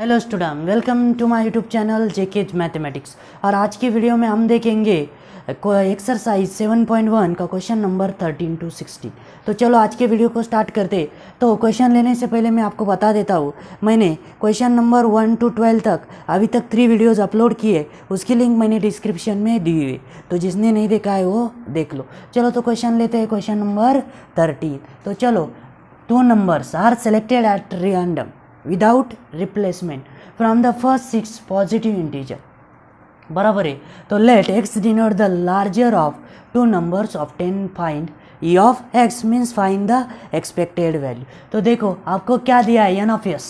Hello student welcome to my YouTube channel JK mathematics और आज की वीडियो में हम देखेंगे एक्सरसाइज 7.1 का क्वेश्चन नंबर 13 टू 16 तो चलो आज के वीडियो को स्टार्ट करते तो क्वेश्चन लेने से पहले मैं आपको बता देता हूँ मैंने क्वेश्चन नंबर 1 टू 12 तक अभी तक थ्री वीडियोज़ अपलोड किए उसकी लिंक मैंने डिस्क्रिप्शन में दी हुई तो जिसने नहीं देखा है वो देख लो चलो तो क्वेश्चन लेते हैं क्वेश्चन नंबर थर्टीन तो चलो two numbers are selected at random without replacement from the first six positive integer बराबर है तो let X denote the larger of two numbers obtain find E of X means find the expected value तो देखो आपको क्या दिया है n of S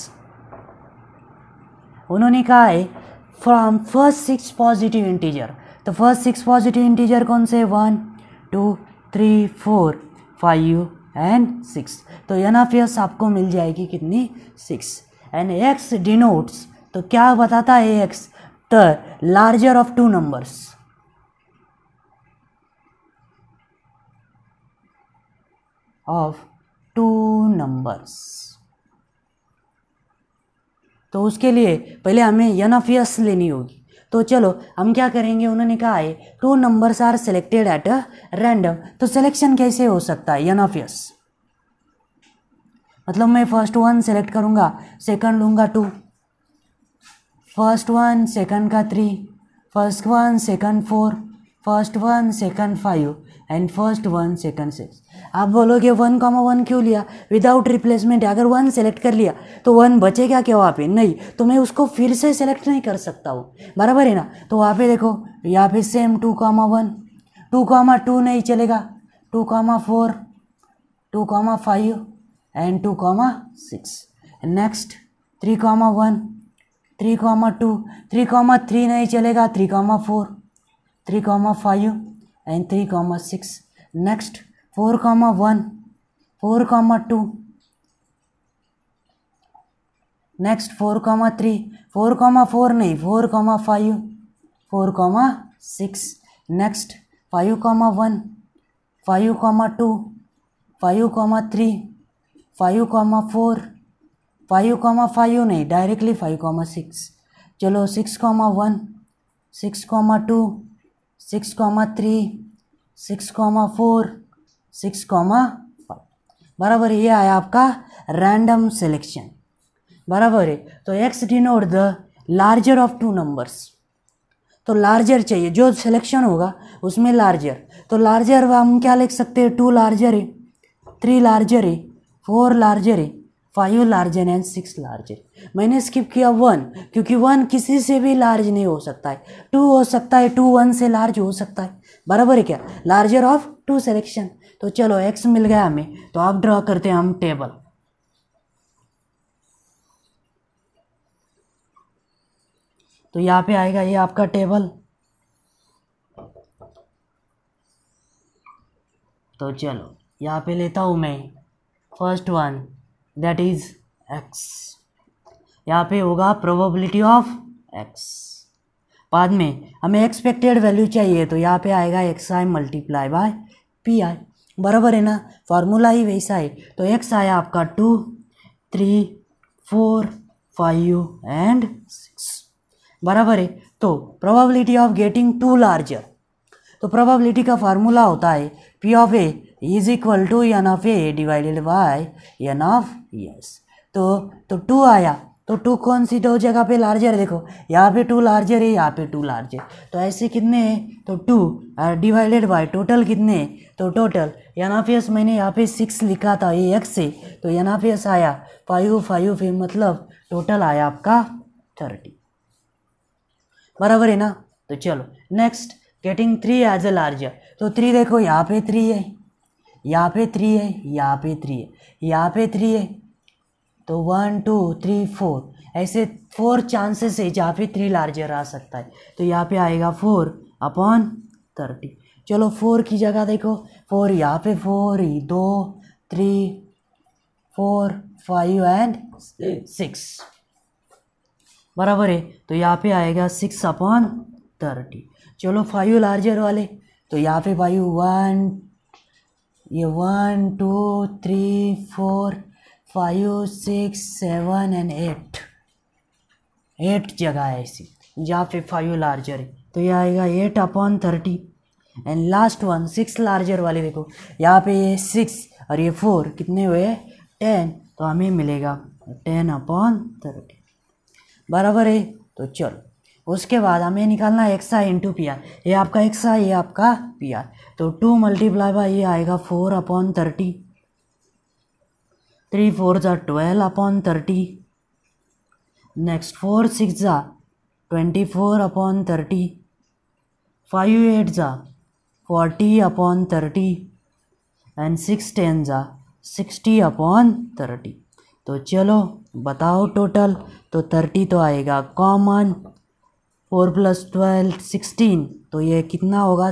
उन्होंने कहा है from first six positive integer तो फर्स्ट सिक्स पॉजिटिव इंटीजर कौन से one two three four five and six तो एन ऑफ एस आपको मिल जाएगी कितनी सिक्स एंड एक्स डिनोट्स तो क्या बताता है X the larger of two numbers of two numbers तो उसके लिए पहले हमें यन ऑफ यस लेनी होगी तो चलो हम क्या करेंगे उन्होंने कहा है two numbers are selected at a random तो सिलेक्शन कैसे हो सकता है यन ऑफ यस मतलब मैं फर्स्ट वन सेलेक्ट करूँगा सेकंड लूँगा टू फर्स्ट वन सेकंड का three first one second four first one second five and first one second six आप बोलोगे वन कॉमा वन क्यों लिया विदाउट रिप्लेसमेंट अगर वन सेलेक्ट कर लिया तो वन बचेगा क्या वहाँ पे नहीं तो मैं उसको फिर से सेलेक्ट नहीं कर सकता हूँ बराबर है ना तो वहाँ पे देखो यहाँ पे same two comma one two comma two नहीं चलेगा two comma four two comma five and two comma six next three comma one three comma two three comma three नहीं चलेगा three comma four three comma five and three comma six next four comma one four comma two next four comma three four comma four नहीं four comma five four comma six next five comma one five comma two five comma three five comma four five comma five नहीं directly five comma six चलो six comma one six comma two six comma three six comma four six comma five बराबर ये आया आपका random selection बराबर है तो X denote the larger of two numbers तो लार्जर चाहिए जो सिलेक्शन होगा उसमें लार्जर तो लार्जर हम क्या लिख सकते हैं टू लार्जर है थ्री लार्जर है फोर लार्जर है five larger and six larger मैंने स्किप किया वन क्योंकि वन किसी से भी लार्ज नहीं हो सकता है टू हो सकता है टू वन से लार्ज हो सकता है बराबर है क्या लार्जर ऑफ टू सेलेक्शन तो चलो एक्स मिल गया हमें तो आप ड्रॉ करते हैं हम टेबल तो यहाँ पे आएगा ये आपका टेबल तो चलो यहाँ पे लेता हूँ मैं first one that is X यहाँ पे होगा प्रोबेबिलिटी ऑफ एक्स बाद में हमें एक्सपेक्टेड वैल्यू चाहिए तो यहाँ पे आएगा X I multiply by P I बराबर है ना फार्मूला ही वैसा है तो एक्स आया आपका two three four five and six बराबर है तो probability of getting two larger तो प्रोबेबिलिटी का फार्मूला होता है P of A is equal to N of A divided by n of S तो तो टू आया तो टू कौन सी दो जगह पे लार्जर है देखो यहाँ पे टू लार्जर है यहाँ पे टू लार्जर तो ऐसे कितने हैं तो टू डिवाइडेड बाय टोटल कितने तो टोटल एन ऑफ एस मैंने यहाँ पे सिक्स लिखा था ये एक्स से तो एन ऑफ एस आया फाइव फाइव फिर मतलब टोटल आया आपका थर्टी बराबर है ना तो चलो next getting three as a larger तो थ्री देखो यहाँ पे थ्री है यहाँ पे थ्री है यहाँ पे थ्री है यहाँ पे थ्री है तो वन टू थ्री फोर ऐसे फोर चांसेस है जहाँ पे थ्री लार्जर आ सकता है तो यहाँ पे आएगा फोर अपॉन थर्टी चलो फोर की जगह देखो फोर यहाँ पे फोर ही दो three four five and six बराबर है तो यहाँ पे आएगा सिक्स अपॉन थर्टी चलो फाइव लार्जर वाले तो यहाँ पे फाइव वन ये one two three four five six seven and eight eight जगह है ऐसी जहाँ पे फाइव लार्जर है तो ये आएगा eight upon thirty and last one six larger वाले देखो यहाँ पे ये सिक्स और ये फोर कितने हुए टेन तो हमें मिलेगा टेन अपॉन थर्टी बराबर है तो चलो उसके बाद हमें निकालना है एक्स आई इंटू पी आर ये आपका एक्स आई ये आपका पी आर तो टू मल्टीप्लाई बाई ये आएगा four upon thirty three four ज़ा twelve upon thirty next four six ज़ा twenty four upon thirty five eight ज़ा forty upon thirty and six ten ज़ा सिक्सटी अपॉन थर्टी तो चलो बताओ टोटल तो थर्टी तो आएगा common four plus twelve sixteen तो ये कितना होगा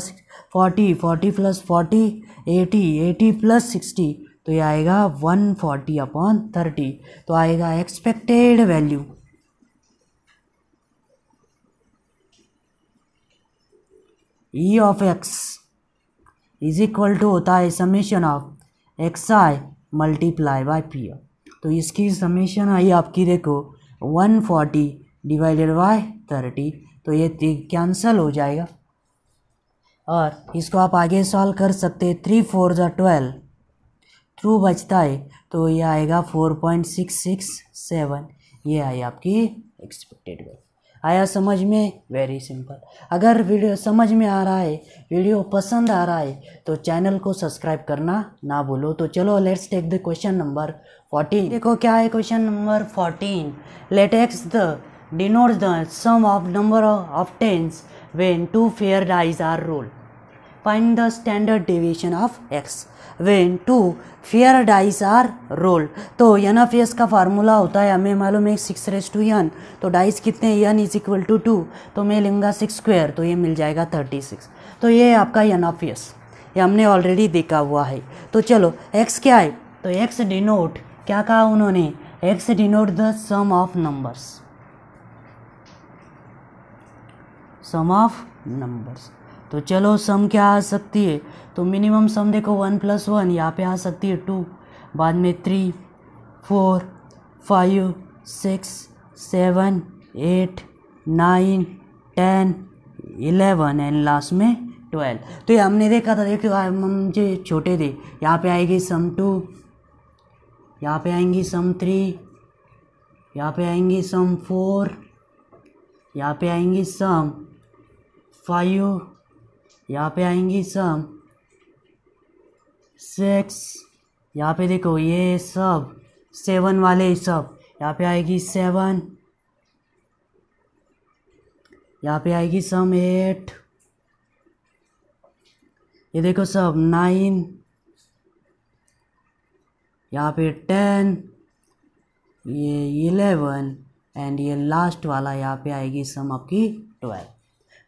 forty forty plus forty eighty eighty plus sixty तो ये आएगा वन फोर्टी अपॉन थर्टी तो आएगा expected value E of x is equal to होता है summation of x I multiply by P तो इसकी समेशन आई आपकी देखो one forty divided by thirty तो ये कैंसल हो जाएगा और इसको आप आगे सॉल्व कर सकते हैं थ्री फोर ज ट्वेल्व थ्रू बचता है तो ये आएगा four point six six seven ये आई आपकी एक्सपेक्टेड वैल्यू आया समझ में वेरी सिंपल अगर वीडियो समझ में आ रहा है वीडियो पसंद आ रहा है तो चैनल को सब्सक्राइब करना ना भूलो तो चलो let's take the question number fourteen देखो क्या है question number fourteen let X the denotes the sum of number of tens when two fair dice are rolled. Find the standard deviation of x. When two fair dice are roll तो n of S का formula होता है हमें मालूम है six raise to यन तो dice कितने n is equal to two तो मैं लूँगा सिक्स स्क्वेयर तो ये मिल जाएगा थर्टी सिक्स तो ये आपका एन ऑफ एस ये हमने ऑलरेडी देखा हुआ है तो चलो एक्स क्या है तो एक्स डिनोट क्या कहा उन्होंने X denote the sum of numbers sum of numbers तो चलो सम क्या आ सकती है तो मिनिमम सम देखो वन प्लस वन यहाँ पे आ सकती है टू बाद में three four five six seven eight nine ten eleven and last में ट्वेल्व तो ये हमने देखा था देखो हम जो छोटे थे यहाँ पे आएगी सम टू यहाँ पे आएंगी सम थ्री यहाँ पे आएंगी सम फोर यहाँ पे आएंगी सम फाइव यहाँ पे आएंगी सब सिक्स यहाँ पे देखो ये सब सेवन वाले सब यहाँ पे आएगी सेवन यहाँ पे आएगी सम एट ये देखो सब नाइन यहाँ पे टेन ये इलेवन एंड ये लास्ट वाला यहाँ पे आएगी सम आपकी ट्वेल्व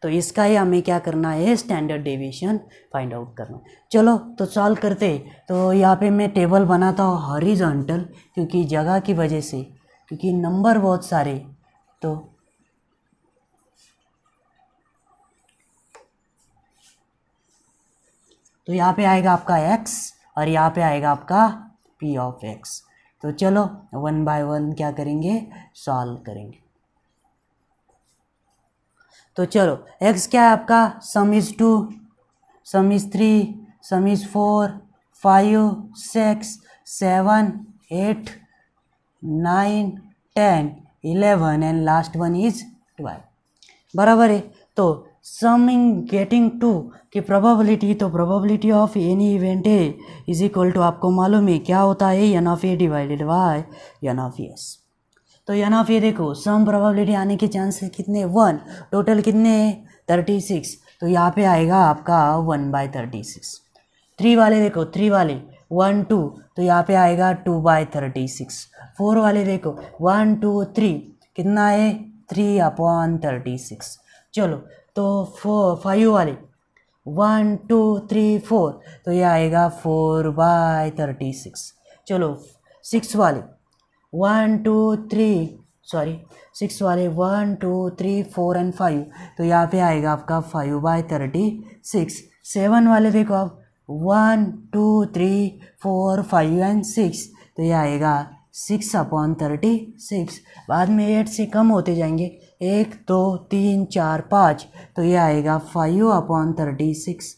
तो इसका ही हमें क्या करना है स्टैंडर्ड डेविएशन फाइंड आउट करना चलो तो सॉल्व करते तो यहाँ पे मैं टेबल बनाता हूँ हॉरिजॉन्टल क्योंकि जगह की वजह से क्योंकि नंबर बहुत सारे तो तो यहाँ पे आएगा आपका x और यहाँ पे आएगा आपका p ऑफ x तो चलो वन बाय वन क्या करेंगे सॉल्व करेंगे तो चलो एक्स क्या है आपका sum is two sum is three sum is four five six seven eight nine ten eleven and last one is twelve बराबर है तो समिंग गेटिंग टू की प्रोबेबिलिटी तो प्रोबेबिलिटी ऑफ एनी इवेंट है इज इक्वल टू आपको मालूम है क्या होता है n of A divided by n of S तो ना फिर देखो सम प्रोबेबिलिटी आने के चांसेस कितने वन टोटल कितने थर्टी सिक्स तो यहाँ पे आएगा आपका one by thirty six three वाले देखो थ्री वाले वन टू तो यहाँ पे आएगा two by thirty six four वाले देखो वन टू थ्री कितना है थ्री अपॉन थर्टी सिक्स चलो तो फोर फाइव वाले वन टू थ्री फोर तो ये आएगा फोर बाय थर्टी सिक्स चलो सिक्स वाले one two three sorry six वाले one two three four and five तो यहाँ पे आएगा आपका five by thirty six seven वाले देखो आप one two three four five and six तो ये आएगा सिक्स अपॉन थर्टी सिक्स बाद में एट से कम होते जाएंगे एक दो तीन चार पाँच तो ये आएगा five upon thirty six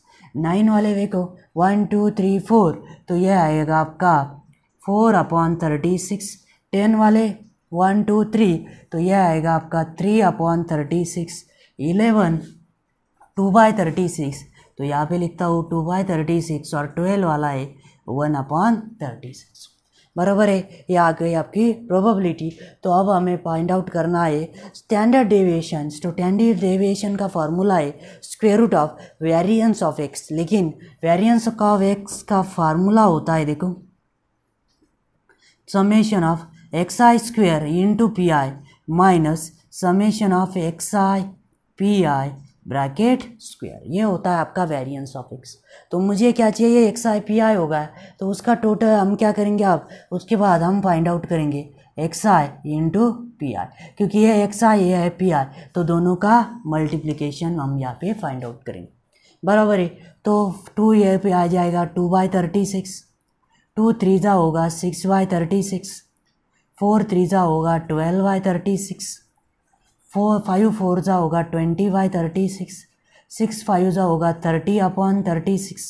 nine वाले देखो वन टू थ्री फोर तो ये आएगा आपका four upon thirty six ten वाले वन टू थ्री तो यह आएगा आपका three upon thirty six eleven two by thirty six तो यहाँ पे लिखता हूँ टू बाय थर्टी सिक्स और ट्वेल्व वाला है वन अपॉन थर्टी सिक्स बराबर है ये आ गई आपकी प्रोबेबिलिटी तो अब हमें फाइंड आउट करना है स्टैंडर्ड डेविएशन तो स्टैंडर्ड डेविएशन का फार्मूला है square root of variance of X लेकिन वेरिएंस ऑफ एक्स का फार्मूला होता है देखो summation of xi square into pi minus summation of x I P I bracket square ये होता है आपका वेरिएंस ऑफ एक्स तो मुझे क्या चाहिए एक्स आई पी आई होगा तो उसका टोटल हम क्या करेंगे आप उसके बाद हम फाइंड आउट करेंगे X I into P I क्योंकि ये एक्स आई ये है पी आई तो दोनों का मल्टीप्लिकेशन हम यहाँ पे फाइंड आउट करेंगे बराबर है तो टू ये पे आ जाएगा two by thirty six two three जा होगा six by thirty six four three ज़ा होगा twelve by thirty six four five four ज़ा होगा twenty by thirty six six five ज़ा होगा thirty upon thirty six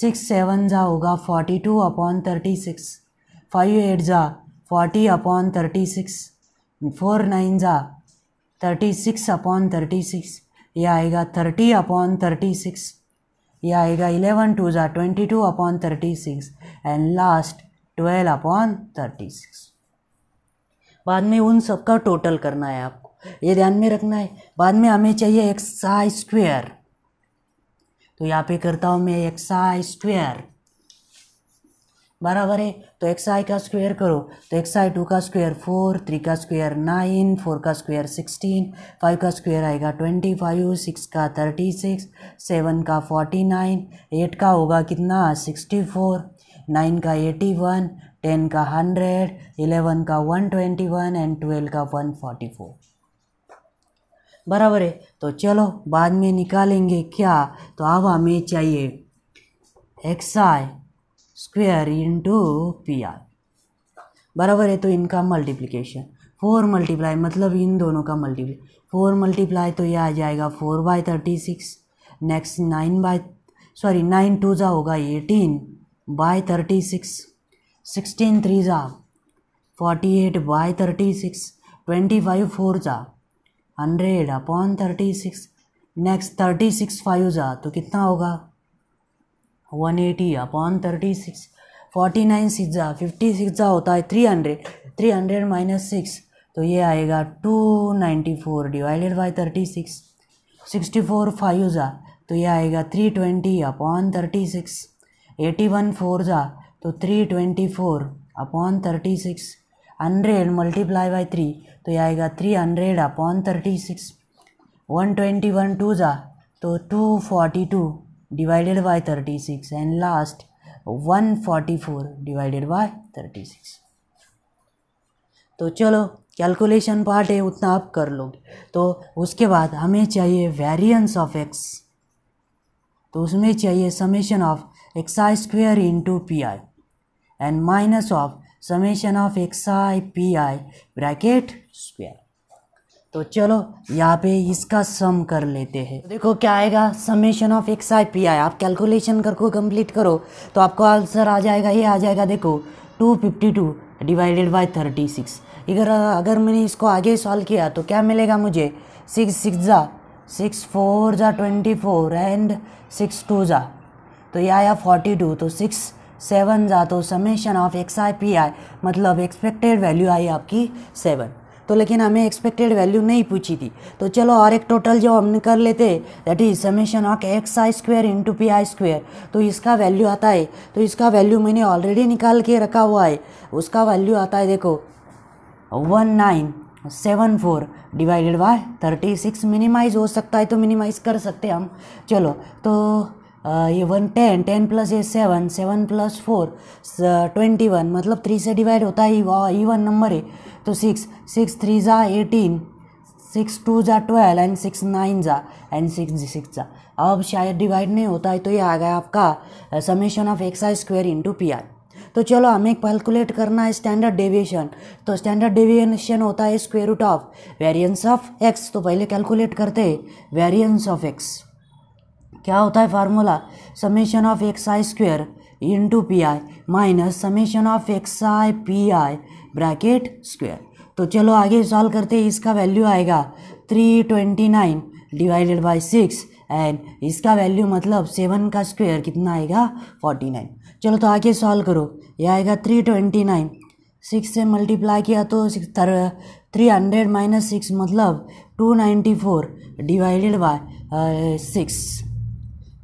six seven ज़ा होगा forty two upon thirty six five eight ज़ा forty upon thirty six four nine ज़ा thirty six upon thirty six यह आएगा थर्टी अपॉन थर्टी सिक्स यह आएगा इलेवन टू ज़ा twenty two upon thirty six and last twelve upon thirty six बाद में उन सबका टोटल करना है आपको ये ध्यान में रखना है बाद में हमें चाहिए एक्स आई स्क्वेयर तो यहाँ पे करता हूँ मैं एक्स आई स्क्वेयर बराबर है तो एक्स आई का स्क्वायर करो तो एक्स आई टू का स्क्वायर फोर थ्री का स्क्वेयर नाइन फोर का स्क्वायर सिक्सटीन फाइव का स्क्वायर आएगा ट्वेंटी फाइव सिक्स का थर्टी सिक्स सेवन का फोर्टी नाइन एट का होगा कितना सिक्सटी फोर नाइन का एटी वन टेन का हंड्रेड इलेवन का one twenty one and twelve का वन फोर्टी फोर बराबर है तो चलो बाद में निकालेंगे क्या तो अब हमें चाहिए एक्स आई स्क्वेयर इंटू पी आर बराबर है तो इनका मल्टीप्लिकेशन फोर मल्टीप्लाई मतलब इन दोनों का मल्टीप्लाई फोर मल्टीप्लाई तो ये आ जाएगा four by thirty six next nine by sorry nine two जा होगा eighteen by thirty six sixteen three जा forty eight by thirty six twenty five four जा hundred upon thirty six next thirty six five जा तो कितना होगा one eighty upon thirty six forty nine six जा fifty six जा होता है three hundred three hundred minus six तो ये आएगा two ninety four divided by thirty six sixty four five जा तो ये आएगा three twenty upon thirty six eighty one four जा तो three twenty four upon thirty six hundred multiply by three तो ये आएगा three hundred upon thirty six one twenty one two जा तो two forty two divided by thirty six and last one forty four divided by thirty six तो चलो calculation part है उतना आप कर लो तो उसके बाद हमें चाहिए वेरिएंस ऑफ एक्स तो उसमें चाहिए summation of x I square into P I and minus of summation of x I P I bracket square तो चलो यहाँ पे इसका सम कर लेते हैं तो देखो क्या आएगा summation of x I P I आप कैलकुलेशन करके कंप्लीट करो तो आपको आंसर आ जाएगा ये आ जाएगा देखो two fifty two divided by thirty six अगर अगर मैंने इसको आगे सॉल्व किया तो क्या मिलेगा मुझे सिक्स सिक्स ज़ा सिक्स फोर ज़ा twenty four and six two ज़ा तो ये आया फोर्टी टू तो सिक्स सेवन जा तो summation of x I P I मतलब एक्सपेक्टेड वैल्यू आई आपकी सेवन तो लेकिन हमें एक्सपेक्टेड वैल्यू नहीं पूछी थी तो चलो और एक टोटल जो हम कर लेते that is summation of x I square into P I square तो इसका वैल्यू आता है तो इसका वैल्यू मैंने ऑलरेडी निकाल के रखा हुआ है उसका वैल्यू आता है देखो one nine seven four divided by thirty six minimise हो सकता है तो मिनिमाइज कर सकते हम चलो तो even ten ten plus A seven seven plus four twenty one मतलब थ्री से डिवाइड होता है इवन नंबर है तो सिक्स सिक्स थ्री ज़ा एटीन सिक्स टू ज़ा ट्वेल्व एंड सिक्स नाइन ज़ा एंड सिक्स सिक्स ज़ा अब शायद डिवाइड नहीं होता है तो ये आ गया आपका summation of x I square into P I तो चलो हमें कैलकुलेट करना है स्टैंडर्ड डेविएशन तो स्टैंडर्ड डेविएशन होता है square root of variance of x तो पहले कैलकुलेट करते हैं वेरियंस ऑफ एक्स क्या होता है formula summation of x I square into P I minus summation of x I P I bracket square तो चलो आगे सॉल्व करते हैं इसका वैल्यू आएगा three twenty nine divided by six and इसका वैल्यू मतलब सेवन का स्क्वेयर कितना आएगा फोर्टी नाइन चलो तो आगे सॉल्व करो ये आएगा थ्री ट्वेंटी नाइन सिक्स से मल्टीप्लाई किया तो six three hundred minus six मतलब two ninety four divided by six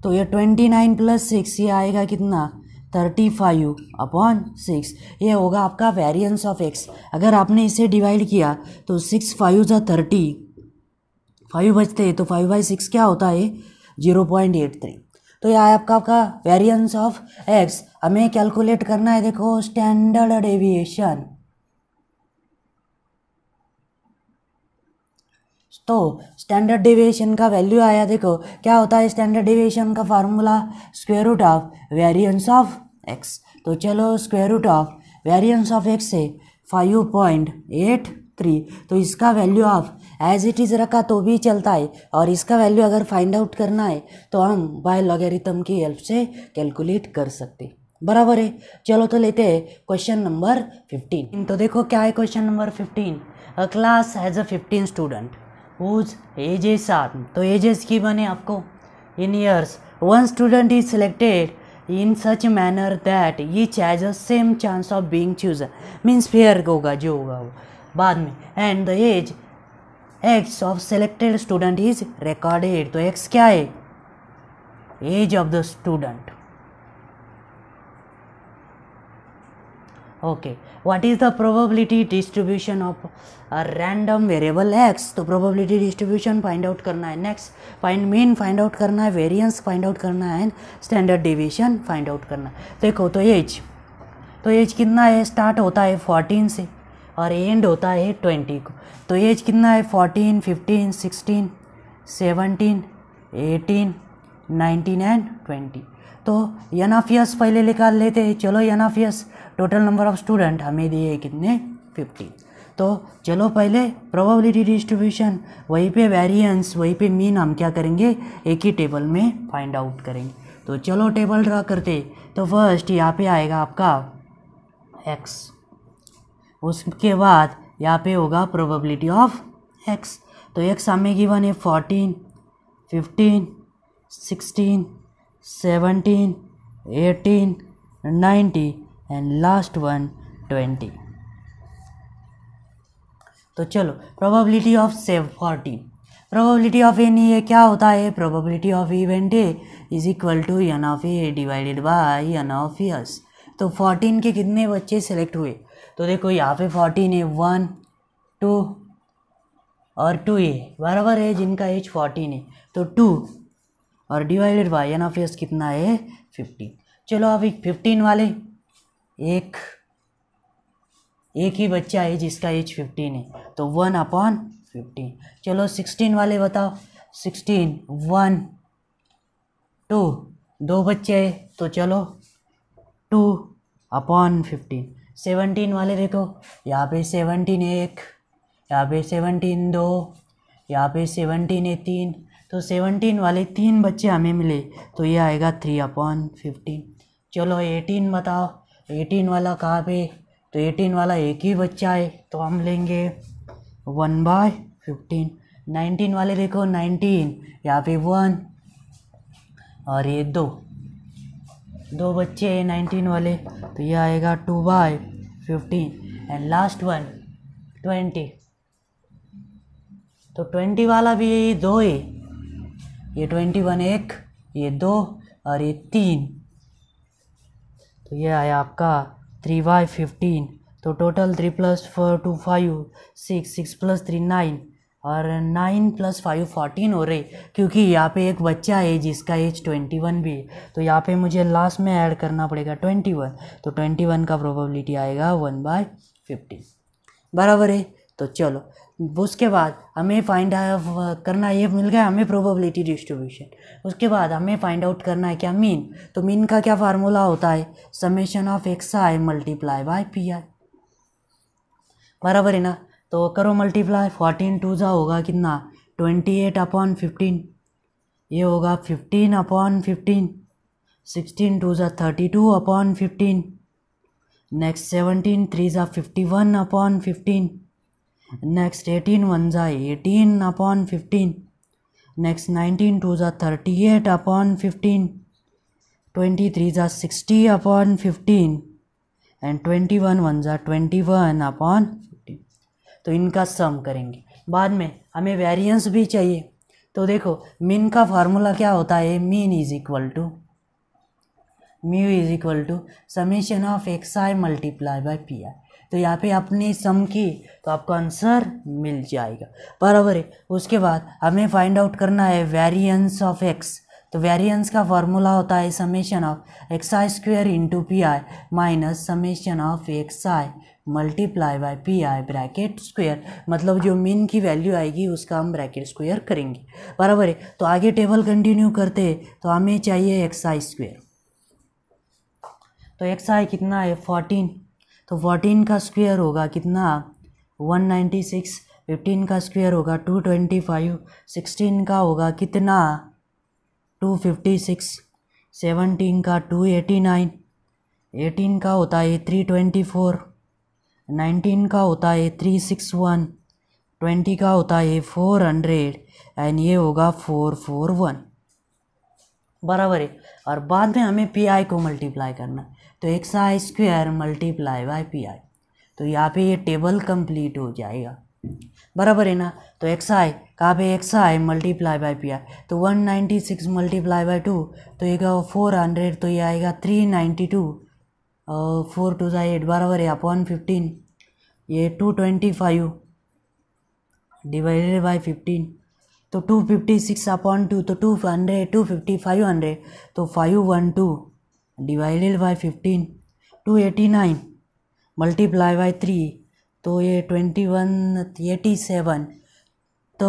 तो ये ट्वेंटी नाइन प्लस सिक्स ये आएगा कितना थर्टी फाइव अपॉन सिक्स ये होगा आपका वेरिएंस ऑफ एक्स अगर आपने इसे डिवाइड किया तो सिक्स फाइव जो थर्टी फाइव बचते हैं तो फाइव बाई सिक्स क्या होता है जीरो पॉइंट एट थ्री तो यह आपका आपका वेरिएंस ऑफ एक्स हमें कैलकुलेट करना है देखो स्टैंडर्ड डेविएशन तो स्टैंडर्ड डेविएशन का वैल्यू आया देखो क्या होता है स्टैंडर्ड डेविएशन का formula square root of variance of x तो चलो square root of variance of X है फाइव पॉइंट एट थ्री तो इसका value of as it is रखा तो भी चलता है और इसका वैल्यू अगर फाइंड आउट करना है तो हम बाय लॉगेरिथम की हेल्प से कैलकुलेट कर सकते बराबर है चलो तो लेते हैं क्वेश्चन नंबर फिफ्टीन तो देखो क्या है question number fifteen a class has a fifteen student whose ages are तो एजेस की बने आपको in years one student is selected in such manner that each has a same chance of being choose means fair होगा जो होगा वो बाद में and the age X of selected student is recorded तो एक्स क्या है age of the student okay what is the probability distribution of random variable X तो प्रोबेबिलिटी डिस्ट्रीब्यूशन फाइंड आउट करना है next find mean find out करना है variance find out करना है स्टैंडर्ड डिविशन फाइंड आउट करना है देखो तो एज तो एज कितना है स्टार्ट होता है फोर्टीन से और एंड होता है ट्वेंटी को तो एज कितना है fourteen fifteen sixteen seventeen eighteen nineteen and twenty तो यन ऑफ यस पहले निकाल लेते हैं चलो N of S total number of student हमें दिए कितने फिफ्टीन तो चलो पहले प्रोबेबिलिटी डिस्ट्रीब्यूशन वहीं पे वेरिएंस वहीं पे मीन हम क्या करेंगे एक ही टेबल में फाइंड आउट करेंगे तो चलो टेबल ड्रा करते तो फर्स्ट यहाँ पे आएगा आपका एक्स उसके बाद यहाँ पे होगा प्रोबेबिलिटी ऑफ एक्स तो एक्स हमें गिवन है fourteen fifteen sixteen seventeen eighteen ninety and last one twenty तो चलो प्रोबेबिलिटी ऑफ सेव fourteen probability of N A क्या होता है probability of event A is equal to N of A divided by N of S तो fourteen के कितने बच्चे सेलेक्ट हुए तो देखो यहाँ पे फोर्टीन है वन टू और टू ए बराबर है जिनका एज फोर्टीन है तो टू और divided by N of S कितना है फिफ्टीन चलो अब एक फिफ्टीन वाले एक एक ही बच्चा है जिसका एज फिफ्टीन है तो वन अपॉन फिफ्टीन चलो सिक्सटीन वाले बताओ सिक्सटीन वन टू दो बच्चे है तो चलो टू अपॉन फिफ्टीन सेवनटीन वाले देखो यहाँ पे सेवनटीन एक यहाँ पे सेवनटीन दो यहाँ पे सेवनटीन है तीन तो सेवनटीन वाले तीन बच्चे हमें मिले तो ये आएगा थ्री अपॉन फिफ्टीन चलो एटीन बताओ एटीन वाला कहाँ पे तो एटीन वाला एक ही बच्चा है तो हम लेंगे वन बाय फिफ्टीन नाइनटीन वाले देखो नाइनटीन यहाँ पे वन और ये दो दो बच्चे हैं नाइनटीन वाले तो ये आएगा two by fifteen and last one twenty तो ट्वेंटी वाला भी यही दो है ये ट्वेंटी वन एक ये दो और ये तीन तो ये आया आपका थ्री वाई फिफ्टीन तो total three plus four two five six six plus three nine और नाइन प्लस फाइव फोर्टीन हो रहे क्योंकि यहाँ पे एक बच्चा है जिसका एज ट्वेंटी वन भी है तो यहाँ पे मुझे लास्ट में ऐड करना पड़ेगा ट्वेंटी वन तो ट्वेंटी वन का प्रोबेबिलिटी आएगा वन बाय फिफ्टीन बराबर है तो चलो उसके बाद हमें फाइंड आउट uh, करना ये मिल गया हमें प्रोबेबिलिटी डिस्ट्रीब्यूशन उसके बाद हमें फाइंड आउट करना है क्या मीन तो मीन का क्या फार्मूला होता है summation of x I multiply by P I बराबर है ना तो करो मल्टीप्लाई फोर्टीन टू जा होगा कितना ट्वेंटी एट अपॉन फिफ्टीन ये होगा fifteen upon fifteen sixteen two ज़ा thirty two upon fifteen next seventeen three ज़ा fifty one upon fifteen next eighteen one ज़ा eighteen upon fifteen next nineteen two ज़ा thirty eight upon fifteen twenty three ज़ा sixty upon fifteen and twenty one one ज़ा twenty one upon fifteen तो इनका सम करेंगे बाद में हमें वेरिएंस भी चाहिए तो देखो मीन का फार्मूला क्या होता है mean is equal to mu is equal to summation of x I multiply by P आई तो यहाँ पे आपने सम की तो आपका आंसर मिल जाएगा बराबर है उसके बाद हमें फाइंड आउट करना है वेरिएंस ऑफ एक्स तो वेरिएंस का फॉर्मूला होता है summation of x I square into P I minus summation of x I multiply by P I bracket square मतलब जो मीन की वैल्यू आएगी उसका हम ब्रैकेट स्क्वेयर करेंगे बराबर है तो आगे टेबल कंटिन्यू करते हैं तो हमें चाहिए एक्स आई स्क्वेयर तो एक्स आई कितना है फोर्टीन तो फोर्टीन का स्क्वायर होगा कितना वन नाइन्टी सिक्स फिफ्टीन का स्क्वायर होगा टू ट्वेंटी फाइव सिक्सटीन का होगा कितना टू फिफ्टी सिक्स सेवनटीन का टू एटी नाइन एटीन का होता है थ्री ट्वेंटी फोर नाइनटीन का होता है थ्री सिक्स वन ट्वेंटी का होता है फोर हंड्रेड एंड ये होगा फोर फोर वन बराबर है और बाद में हमें पी आई को मल्टीप्लाई करना है तो x I square multiply by P आई तो यहाँ पे ये टेबल कंप्लीट हो जाएगा बराबर है ना तो एक्स आई कहाँ पे X I multiply by P आई तो one ninety six multiply by two तो ये फोर हंड्रेड तो ये आएगा थ्री नाइन्टी टू और फोर टू जाए एट बराबर है अपन फिफ्टीन ये two twenty five divided by fifteen तो two fifty six upon two तो two hundred two fifty five hundred तो five one two divided by fifteen two eighty nine multiply by three तो ये twenty one eighty seven तो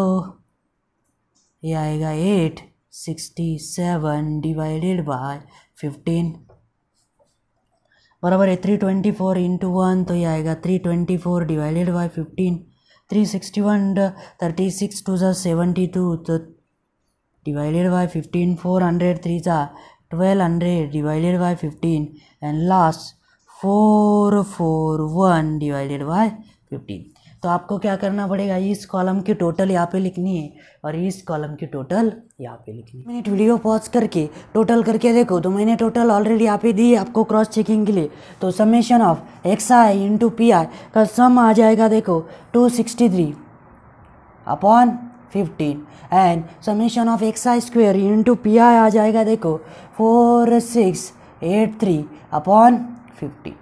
ये आएगा eight sixty seven divided by fifteen बराबर है three twenty four into one तो ये आएगा three twenty four divided by fifteen three sixty one thirty six two ज़ा सेवेंटी टू तो divided by fifteen four hundred three ज़ा twelve hundred divided by fifteen and last four four one divided by fifteen तो आपको क्या करना पड़ेगा इस column की टोटल यहाँ पे लिखनी है और इस कॉलम की टोटल यहाँ पे लिखनी है मैंने वीडियो पॉज करके टोटल करके देखो तो मैंने टोटल ऑलरेडी यहाँ पे दी आपको क्रॉस चेकिंग के लिए तो summation of x I into P I का सम आ जाएगा देखो two sixty three upon fifteen and summation of x I square into P I आ जाएगा देखो four six eight three upon fifty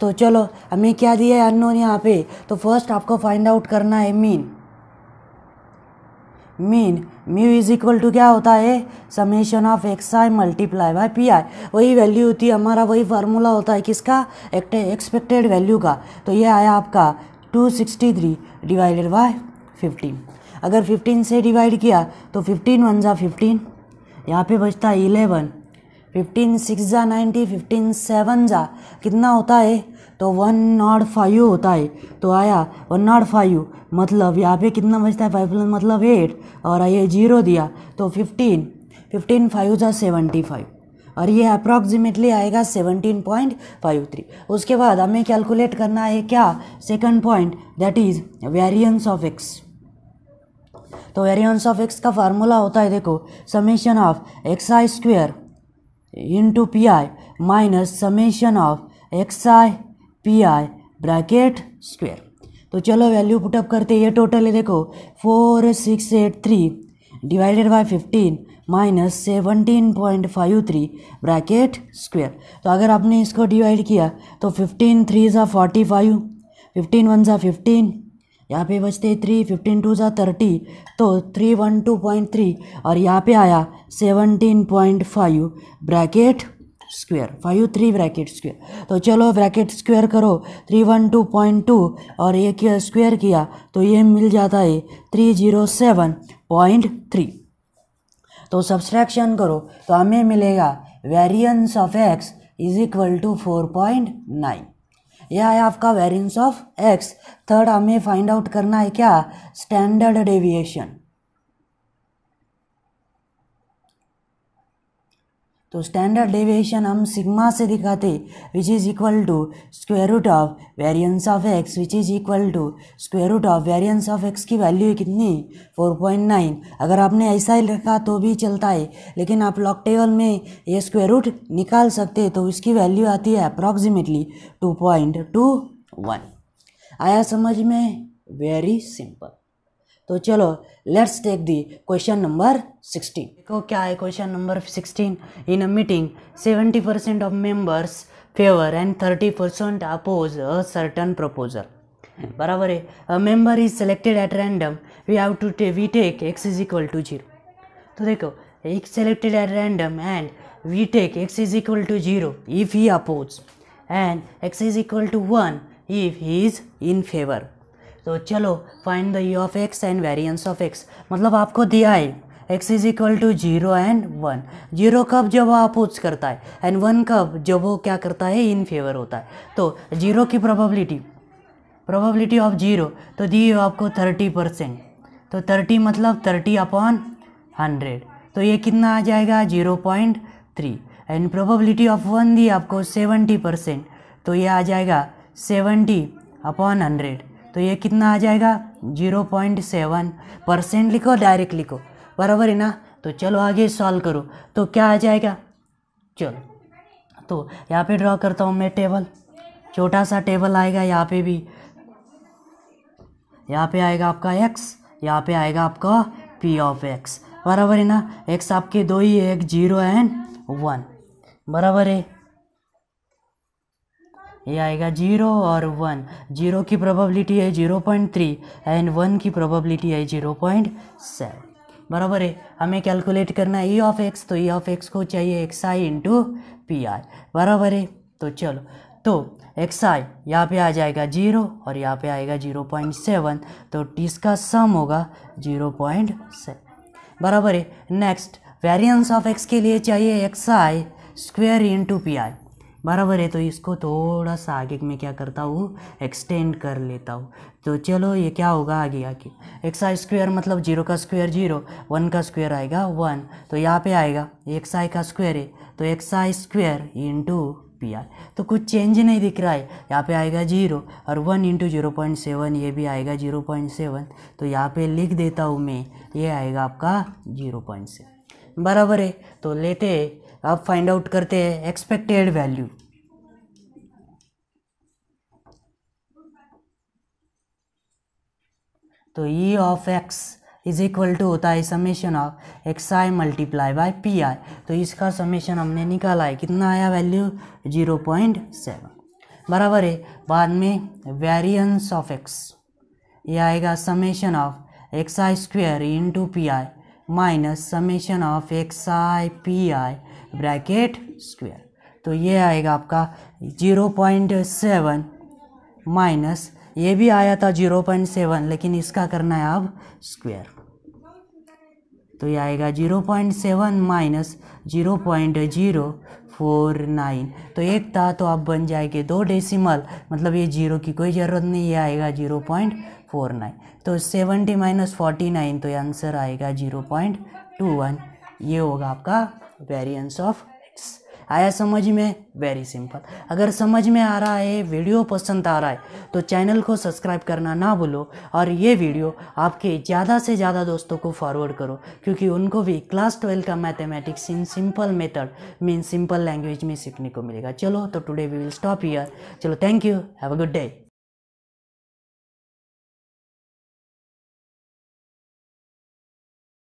तो चलो हमें क्या दिया है अनोन यहाँ पे तो फर्स्ट आपको फाइंड आउट करना है mean mean mu is equal to क्या होता है summation of x I multiply by P I वही वैल्यू होती है हमारा वही फार्मूला होता है किसका एक्सपेक्टेड वैल्यू का तो ये आया आपका two sixty three divided by fifteen अगर फिफ्टीन से डिवाइड किया तो फिफ्टीन वन ज़ा फिफ्टीन यहाँ पे बचता है इलेवन फिफ्टीन सिक्स ज़ा नाइन्टी फिफ्टीन सेवन ज़ा कितना होता है तो वन नॉट फाइव होता है तो आया वन नॉट फाइव मतलब यहाँ पे कितना बचता है फाइव प्लस मतलब एट और ये जीरो दिया तो फिफ्टीन फिफ्टीन फाइव ज़ा सेवेंटी फाइव और ये अप्रॉक्सीमेटली आएगा सेवनटीन पॉइंट फाइव थ्री उसके बाद हमें कैलकुलेट करना है क्या second point that is variance of x तो वेरियंस ऑफ एक्स का फार्मूला होता है देखो summation of x I square into P I minus summation of x I P I bracket square तो चलो वैल्यू पुटअप करते ये टोटल है देखो four six eight three divided by fifteen minus seventeen point five three bracket square तो अगर आपने इसको डिवाइड किया तो फिफ़्टीन थ्री ज़ा फोर्टी फाइव फिफ्टीन वन ज़ा फिफ्टीन यहाँ पे बचते थ्री फिफ्टीन टू ज़ा थर्टी तो three one two point three और यहाँ पे आया seventeen point five bracket square five three bracket square तो चलो ब्रैकेट स्क्वेयर करो three one two point two और एक स्क्वेयर किया तो ये मिल जाता है three zero seven point three तो सब्सट्रैक्शन करो तो हमें मिलेगा variance of x is equal to four point nine यह है आपका वेरियंस ऑफ एक्स थर्ड हमें फाइंड आउट करना है क्या स्टैंडर्ड डेविएशन तो स्टैंडर्ड डेविएशन हम सिग्मा से दिखाते which is equal to square root of variance of x which is equal to square root of variance of x की value कितनी 4.9 अगर आपने ऐसा ही रखा तो भी चलता है लेकिन आप लॉक टेबल में ये स्क्वायर रूट निकाल सकते तो इसकी वैल्यू आती है अप्रॉक्सीमेटली टू आया समझ में वेरी सिंपल तो चलो let's take the question number sixteen देखो क्या है question number sixteen in a meeting seventy percent of members favour and thirty percent oppose a certain proposal बराबर है a member is selected at random we have to टे we take x is equal to zero तो देखो एक selected at random and we take x is equal to zero if he oppose and x is equal to one if he is in favour तो चलो find the you of x and variance of x मतलब आपको दिया है x is equal to zero and one zero कब जब वो oppose करता है एंड वन कब जब वो क्या करता है इन फेवर होता है तो जीरो की प्रोबेबिलिटी प्रोबेबिलिटी ऑफ जीरो तो दी आपको थर्टी परसेंट तो थर्टी मतलब थर्टी अपॉन हंड्रेड तो ये कितना आ जाएगा zero point three and probability of one दी आपको सेवेंटी परसेंट तो ये आ जाएगा सेवेंटी अपॉन हंड्रेड तो ये कितना आ जाएगा जीरो पॉइंट सेवन परसेंट लिखो डायरेक्ट लिखो बराबर है ना तो चलो आगे सॉल्व करो तो क्या आ जाएगा चलो तो यहाँ पे ड्रॉ करता हूँ मैं टेबल छोटा सा टेबल आएगा यहाँ पे भी यहाँ पे आएगा आपका एक्स यहाँ पे आएगा आपका पी ऑफ एक्स बराबर है ना एक्स आपके दो ही एक जीरो एंड वन बराबर है ये आएगा जीरो और वन जीरो की प्रोबेबिलिटी है zero point three and one की प्रोबेबिलिटी है जीरो पॉइंट सेवन बराबर है हमें कैलकुलेट करना है ई ऑफ एक्स तो ई ऑफ एक्स को चाहिए x I into P I बराबर है तो चलो तो एक्स आई यहाँ पे आ जाएगा जीरो और यहाँ पे आएगा जीरो पॉइंट सेवन तो इसका सम होगा जीरो पॉइंट सेवन बराबर है नेक्स्ट वेरियंस ऑफ एक्स के लिए चाहिए x I square into P I बराबर है तो इसको थोड़ा सा आगे मैं क्या करता हूँ एक्सटेंड कर लेता हूँ तो चलो ये क्या होगा आगे आके एक्स आई स्क्वेयर मतलब जीरो का स्क्वायर जीरो वन का स्क्वायर आएगा वन तो यहाँ पे आएगा एक्स आई का स्क्वायर है तो एक्स आई स्क्वेयर इंटू पी आर तो कुछ चेंज नहीं दिख रहा है यहाँ पे आएगा जीरो और one into zero point seven ये भी आएगा जीरो पॉइंट सेवन तो यहाँ पे लिख देता हूँ मैं ये आएगा आपका जीरो पॉइंट सेवन बराबर है तो लेते अब फाइंड आउट करते हैं एक्सपेक्टेड वैल्यू तो E of x is equal to होता है summation of x I multiply by P I तो इसका समेशन हमने निकाला है कितना आया वैल्यू जीरो पॉइंट सेवन बराबर है बाद में वेरियंस ऑफ एक्स ये आएगा summation of x I square into P I minus summation of x I P I bracket square तो ये आएगा आपका जीरो पॉइंट सेवन माइनस ये भी आया था जीरो पॉइंट सेवन लेकिन इसका करना है अब स्क्वायर तो ये आएगा zero point seven minus zero point zero four nine तो एक था तो आप बन जाएंगे दो डेसिमल मतलब ये जीरो की कोई ज़रूरत नहीं ये आएगा जीरो पॉइंट फोर नाइन तो सेवेंटी माइनस फोर्टी नाइन तो ये आंसर आएगा जीरो पॉइंट टू वन ये होगा आपका वेरिएंस ऑफ एक्स आया समझ में वेरी सिंपल अगर समझ में आ रहा है वीडियो पसंद आ रहा है तो चैनल को सब्सक्राइब करना ना भूलो और ये वीडियो आपके ज़्यादा से ज़्यादा दोस्तों को फॉरवर्ड करो क्योंकि उनको भी क्लास ट्वेल्व का mathematics in simple method mean simple language में सीखने को मिलेगा चलो तो today we will stop here चलो thank you have a good day